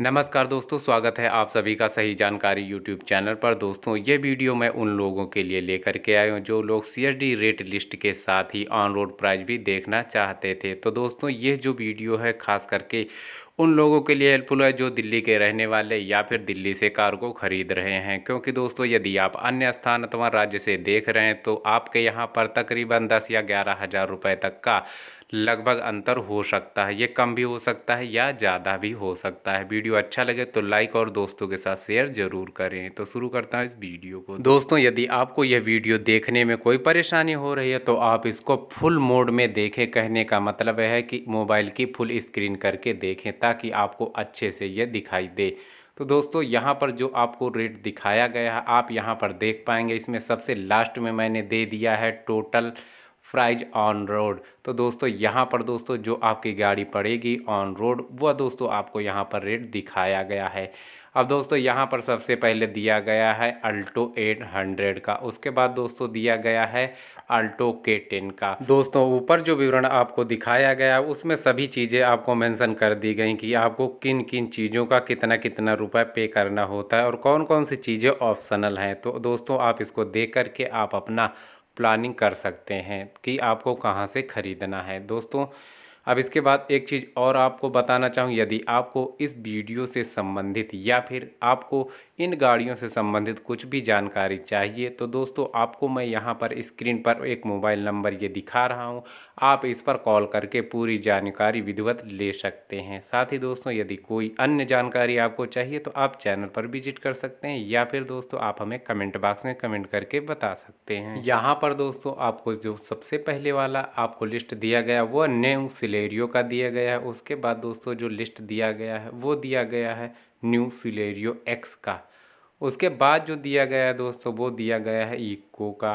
नमस्कार दोस्तों स्वागत है आप सभी का सही जानकारी यूट्यूब चैनल पर दोस्तों ये वीडियो मैं उन लोगों के लिए लेकर के आया हूँ जो लोग सी रेट लिस्ट के साथ ही ऑन रोड प्राइस भी देखना चाहते थे तो दोस्तों ये जो वीडियो है खास करके उन लोगों के लिए हेल्पफुल है जो दिल्ली के रहने वाले या फिर दिल्ली से कार को खरीद रहे हैं क्योंकि दोस्तों यदि आप अन्य स्थान अथवा राज्य से देख रहे हैं तो आपके यहाँ पर तकरीबन दस या ग्यारह हज़ार रुपये तक का लगभग अंतर हो सकता है ये कम भी हो सकता है या ज़्यादा भी हो सकता है वीडियो अच्छा लगे तो लाइक और दोस्तों के साथ शेयर जरूर करें तो शुरू करता हूँ इस वीडियो को दोस्तों यदि आपको यह वीडियो देखने में कोई परेशानी हो रही है तो आप इसको फुल मोड में देखें कहने का मतलब है कि मोबाइल की फुल स्क्रीन करके देखें ताकि आपको अच्छे से ये दिखाई दे तो दोस्तों यहाँ पर जो आपको रेट दिखाया गया है आप यहाँ पर देख पाएंगे इसमें सबसे लास्ट में मैंने दे दिया है टोटल फ्राइज ऑन रोड तो दोस्तों यहाँ पर दोस्तों जो आपकी गाड़ी पड़ेगी ऑन रोड वह दोस्तों आपको यहाँ पर रेट दिखाया गया है अब दोस्तों यहाँ पर सबसे पहले दिया गया है अल्टो 800 का उसके बाद दोस्तों दिया गया है अल्टो के टेन का दोस्तों ऊपर जो विवरण आपको दिखाया गया उसमें सभी चीज़ें आपको मेंशन कर दी गई कि आपको किन किन चीज़ों का कितना कितना रुपए पे करना होता है और कौन कौन सी चीज़ें ऑप्शनल हैं तो दोस्तों आप इसको देख करके आप अपना प्लानिंग कर सकते हैं कि आपको कहाँ से ख़रीदना है दोस्तों अब इसके बाद एक चीज़ और आपको बताना चाहूँ यदि आपको इस वीडियो से संबंधित या फिर आपको इन गाड़ियों से संबंधित कुछ भी जानकारी चाहिए तो दोस्तों आपको मैं यहाँ पर स्क्रीन पर एक मोबाइल नंबर ये दिखा रहा हूँ आप इस पर कॉल करके पूरी जानकारी विधिवत ले सकते हैं साथ ही दोस्तों यदि कोई अन्य जानकारी आपको चाहिए तो आप चैनल पर विजिट कर सकते हैं या फिर दोस्तों आप हमें कमेंट बॉक्स में कमेंट करके बता सकते हैं यहाँ पर दोस्तों आपको जो सबसे पहले वाला आपको लिस्ट दिया गया वो न्यू सिलेरियो का दिया गया है उसके बाद दोस्तों जो लिस्ट दिया गया है वो दिया गया है न्यू सिलेरियो एक्स का उसके बाद जो दिया गया है दोस्तों वो दिया गया है इको का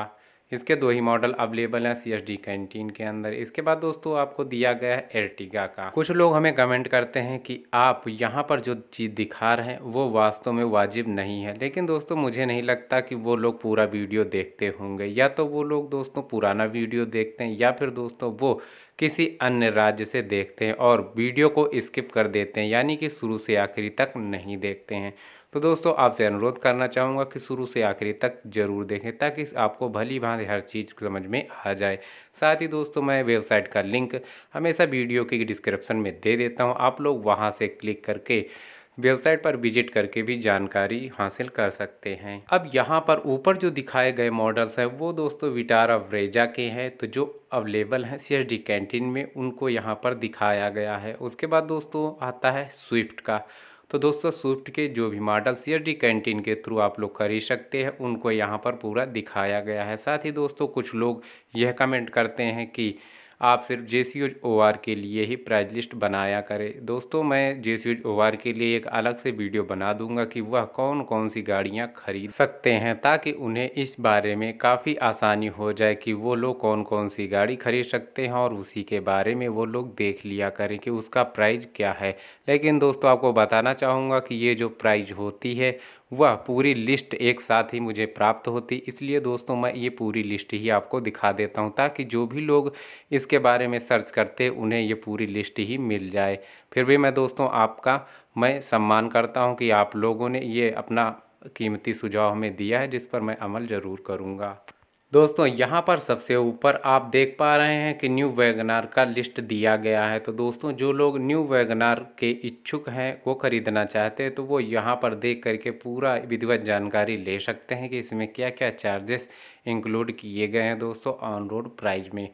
इसके दो ही मॉडल अवेलेबल हैं सी एस डी कैंटीन के अंदर इसके बाद दोस्तों आपको दिया गया है एर्टिगा का कुछ लोग हमें कमेंट करते हैं कि आप यहाँ पर जो चीज़ दिखा रहे हैं वो वास्तव में वाजिब नहीं है लेकिन दोस्तों मुझे नहीं लगता कि वो लोग पूरा वीडियो देखते होंगे या तो वो लोग दोस्तों पुराना वीडियो देखते हैं या फिर दोस्तों वो किसी अन्य राज्य से देखते हैं और वीडियो को स्किप कर देते हैं यानी कि शुरू से आखिरी तक नहीं देखते हैं तो दोस्तों आपसे अनुरोध करना चाहूँगा कि शुरू से आखिरी तक जरूर देखें ताकि आपको भली भांति हर चीज़ समझ में आ जाए साथ ही दोस्तों मैं वेबसाइट का लिंक हमेशा वीडियो की डिस्क्रिप्शन में दे देता हूँ आप लोग वहाँ से क्लिक करके वेबसाइट पर विजिट करके भी जानकारी हासिल कर सकते हैं अब यहाँ पर ऊपर जो दिखाए गए मॉडल्स हैं वो दोस्तों विटारा व्रेजा के हैं तो जो अवेलेबल हैं सी एस कैंटीन में उनको यहाँ पर दिखाया गया है उसके बाद दोस्तों आता है स्विफ्ट का तो दोस्तों स्विफ्ट के जो भी मॉडल सी एस कैंटीन के थ्रू आप लोग खरीद सकते हैं उनको यहाँ पर पूरा दिखाया गया है साथ ही दोस्तों कुछ लोग यह कमेंट करते हैं कि आप सिर्फ जे सी ओ आर के लिए ही प्राइज लिस्ट बनाया करें दोस्तों मैं जे सी ओ आर के लिए एक अलग से वीडियो बना दूंगा कि वह कौन कौन सी गाड़ियाँ खरीद सकते हैं ताकि उन्हें इस बारे में काफ़ी आसानी हो जाए कि वो लोग कौन कौन सी गाड़ी खरीद सकते हैं और उसी के बारे में वो लोग देख लिया करें कि उसका प्राइज क्या है लेकिन दोस्तों आपको बताना चाहूँगा कि ये जो प्राइज होती है वह पूरी लिस्ट एक साथ ही मुझे प्राप्त होती इसलिए दोस्तों मैं ये पूरी लिस्ट ही आपको दिखा देता हूँ ताकि जो भी लोग इस इसके बारे में सर्च करते उन्हें ये पूरी लिस्ट ही मिल जाए फिर भी मैं दोस्तों आपका मैं सम्मान करता हूँ कि आप लोगों ने ये अपना कीमती सुझाव हमें दिया है जिस पर मैं अमल ज़रूर करूँगा दोस्तों यहाँ पर सबसे ऊपर आप देख पा रहे हैं कि न्यू वैगनार का लिस्ट दिया गया है तो दोस्तों जो लोग न्यू वैगनार के इच्छुक हैं वो ख़रीदना चाहते हैं तो वो यहाँ पर देख करके पूरा विधिवत जानकारी ले सकते हैं कि इसमें क्या क्या चार्जेस इंक्लूड किए गए हैं दोस्तों ऑन रोड प्राइज में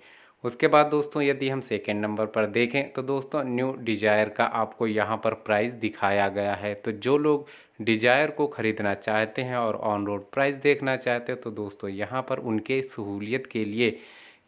उसके बाद दोस्तों यदि हम सेकेंड नंबर पर देखें तो दोस्तों न्यू डिजायर का आपको यहाँ पर प्राइस दिखाया गया है तो जो लोग डिजायर को ख़रीदना चाहते हैं और ऑन रोड प्राइस देखना चाहते हैं तो दोस्तों यहाँ पर उनके सहूलियत के लिए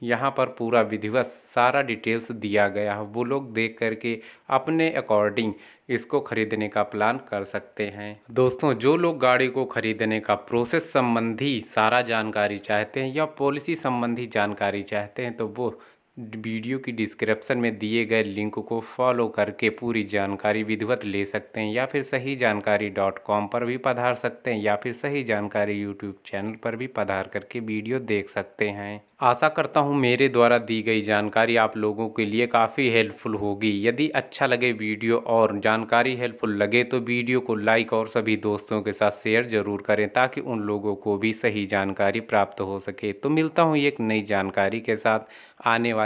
यहाँ पर पूरा विधिवत सारा डिटेल्स दिया गया है वो लोग देख करके अपने अकॉर्डिंग इसको ख़रीदने का प्लान कर सकते हैं दोस्तों जो लोग गाड़ी को ख़रीदने का प्रोसेस संबंधी सारा जानकारी चाहते हैं या पॉलिसी संबंधी जानकारी चाहते हैं तो वो वीडियो की डिस्क्रिप्शन में दिए गए लिंक को फॉलो करके पूरी जानकारी विधिवत ले सकते हैं या फिर सही जानकारी डॉट कॉम पर भी पधार सकते हैं या फिर सही जानकारी यूट्यूब चैनल पर भी पधार करके वीडियो देख सकते हैं आशा करता हूँ मेरे द्वारा दी गई जानकारी आप लोगों के लिए काफ़ी हेल्पफुल होगी यदि अच्छा लगे वीडियो और जानकारी हेल्पफुल लगे तो वीडियो को लाइक और सभी दोस्तों के साथ शेयर ज़रूर करें ताकि उन लोगों को भी सही जानकारी प्राप्त हो सके तो मिलता हूँ एक नई जानकारी के साथ आने वाले